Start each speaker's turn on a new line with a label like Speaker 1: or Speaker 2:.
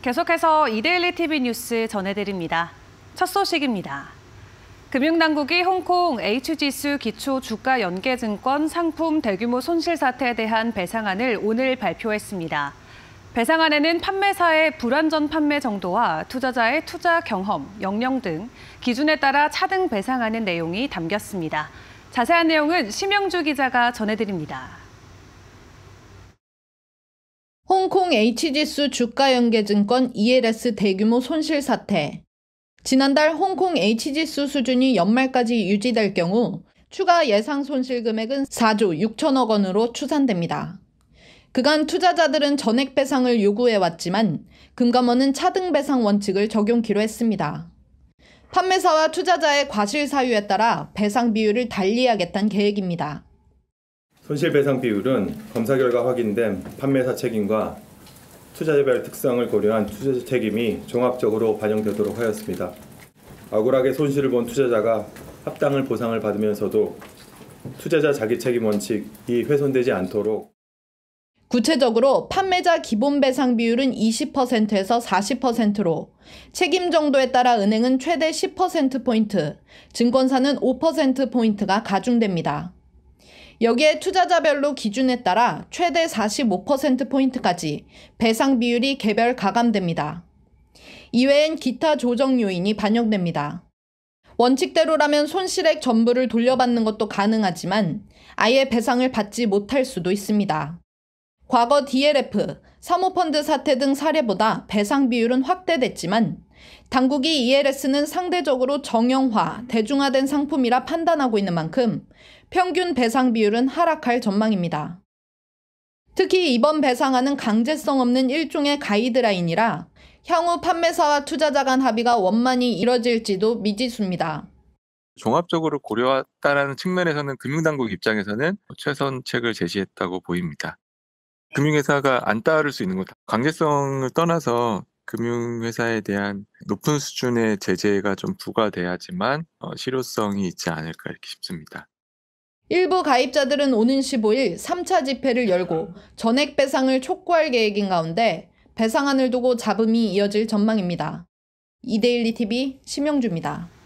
Speaker 1: 계속해서 이데일리 TV 뉴스 전해드립니다. 첫 소식입니다. 금융당국이 홍콩 H지수 기초 주가 연계증권 상품 대규모 손실 사태에 대한 배상안을 오늘 발표했습니다. 배상안에는 판매사의 불완전 판매 정도와 투자자의 투자 경험, 역량 등 기준에 따라 차등 배상하는 내용이 담겼습니다. 자세한 내용은 심영주 기자가 전해드립니다.
Speaker 2: 홍콩 H지수 주가연계증권 ELS 대규모 손실 사태. 지난달 홍콩 H지수 수준이 연말까지 유지될 경우 추가 예상 손실 금액은 4조 6천억 원으로 추산됩니다. 그간 투자자들은 전액 배상을 요구해왔지만 금감원은 차등 배상 원칙을 적용키로 했습니다. 판매사와 투자자의 과실 사유에 따라 배상 비율을 달리하겠다는 계획입니다.
Speaker 3: 손실배상 비율은 검사 결과 확인된 판매사 책임과 투자자별 특성을 고려한 투자자 책임이 종합적으로 반영되도록 하였습니다. 억울하게 손실을 본 투자자가 합당을 보상을 받으면서도 투자자 자기 책임 원칙이 훼손되지 않도록
Speaker 2: 구체적으로 판매자 기본 배상 비율은 20%에서 40%로 책임 정도에 따라 은행은 최대 10%포인트, 증권사는 5%포인트가 가중됩니다. 여기에 투자자별로 기준에 따라 최대 45%포인트까지 배상 비율이 개별 가감됩니다. 이외엔 기타 조정 요인이 반영됩니다. 원칙대로라면 손실액 전부를 돌려받는 것도 가능하지만 아예 배상을 받지 못할 수도 있습니다. 과거 DLF, 사모펀드 사태 등 사례보다 배상 비율은 확대됐지만 당국이 ELS는 상대적으로 정형화, 대중화된 상품이라 판단하고 있는 만큼 평균 배상 비율은 하락할 전망입니다. 특히 이번 배상안은 강제성 없는 일종의 가이드라인이라 향후 판매사와 투자자 간 합의가 원만히 이뤄질지도 미지수입니다.
Speaker 4: 종합적으로 고려했다라는 측면에서는 금융당국 입장에서는 최선책을 제시했다고 보입니다. 금융회사가 안 따를 수 있는 것다 강제성을 떠나서 금융회사에 대한 높은 수준의 제재가 좀 부과돼야지만 어, 실효성이 있지 않을까 이렇게 싶습니다.
Speaker 2: 일부 가입자들은 오는 15일 3차 집회를 열고 전액 배상을 촉구할 계획인 가운데 배상안을 두고 잡음이 이어질 전망입니다. 이데일리 TV 심영주입니다.